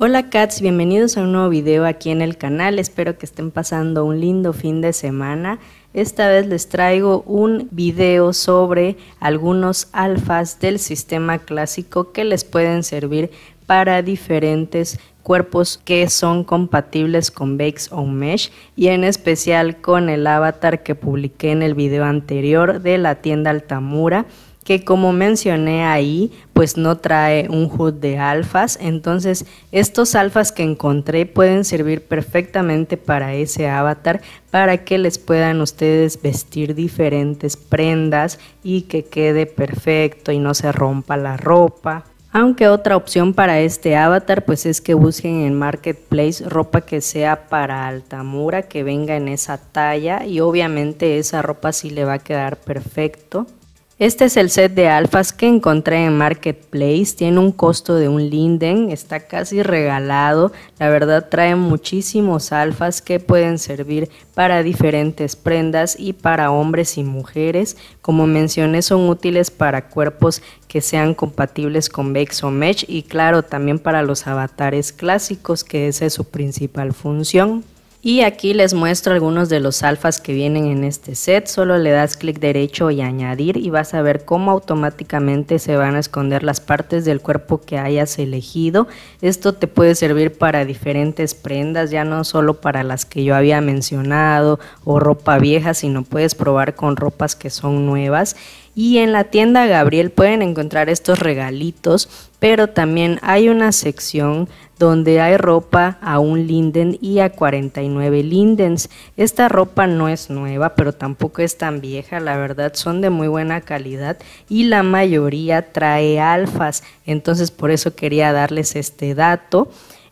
Hola cats, bienvenidos a un nuevo video aquí en el canal, espero que estén pasando un lindo fin de semana. Esta vez les traigo un video sobre algunos alfas del sistema clásico que les pueden servir para diferentes cuerpos que son compatibles con Bakes o Mesh y en especial con el avatar que publiqué en el video anterior de la tienda Altamura que como mencioné ahí, pues no trae un HUD de alfas, entonces estos alfas que encontré pueden servir perfectamente para ese avatar, para que les puedan ustedes vestir diferentes prendas y que quede perfecto y no se rompa la ropa. Aunque otra opción para este avatar pues es que busquen en Marketplace ropa que sea para Altamura, que venga en esa talla y obviamente esa ropa sí le va a quedar perfecto. Este es el set de alfas que encontré en Marketplace. Tiene un costo de un linden, está casi regalado. La verdad trae muchísimos alfas que pueden servir para diferentes prendas y para hombres y mujeres. Como mencioné, son útiles para cuerpos que sean compatibles con Vex o Mesh y claro, también para los avatares clásicos, que esa es su principal función. Y aquí les muestro algunos de los alfas que vienen en este set. Solo le das clic derecho y añadir y vas a ver cómo automáticamente se van a esconder las partes del cuerpo que hayas elegido. Esto te puede servir para diferentes prendas, ya no solo para las que yo había mencionado o ropa vieja, sino puedes probar con ropas que son nuevas. Y en la tienda Gabriel pueden encontrar estos regalitos, pero también hay una sección donde hay ropa a un linden y a 49 lindens. Esta ropa no es nueva, pero tampoco es tan vieja, la verdad son de muy buena calidad y la mayoría trae alfas, entonces por eso quería darles este dato.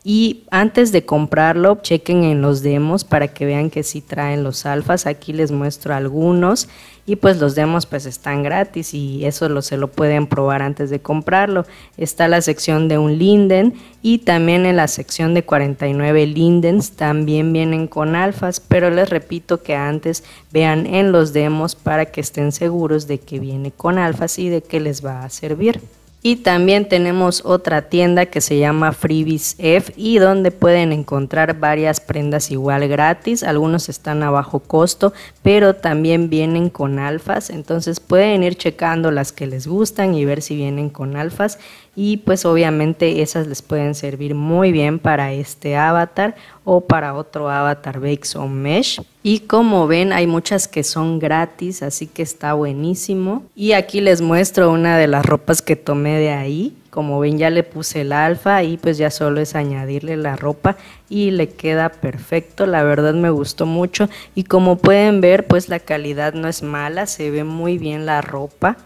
Y antes de comprarlo, chequen en los demos para que vean que sí traen los alfas. Aquí les muestro algunos y pues los demos pues están gratis y eso lo, se lo pueden probar antes de comprarlo. Está la sección de un linden y también en la sección de 49 lindens también vienen con alfas, pero les repito que antes vean en los demos para que estén seguros de que viene con alfas y de que les va a servir. Y también tenemos otra tienda que se llama Freebies F y donde pueden encontrar varias prendas igual gratis. Algunos están a bajo costo, pero también vienen con alfas. Entonces pueden ir checando las que les gustan y ver si vienen con alfas y pues obviamente esas les pueden servir muy bien para este avatar o para otro avatar Bakes o Mesh. Y como ven hay muchas que son gratis, así que está buenísimo. Y aquí les muestro una de las ropas que tomé de ahí. Como ven ya le puse el alfa y pues ya solo es añadirle la ropa y le queda perfecto. La verdad me gustó mucho y como pueden ver pues la calidad no es mala, se ve muy bien la ropa.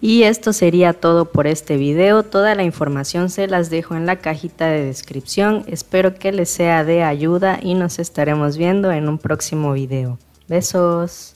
Y esto sería todo por este video. Toda la información se las dejo en la cajita de descripción. Espero que les sea de ayuda y nos estaremos viendo en un próximo video. Besos.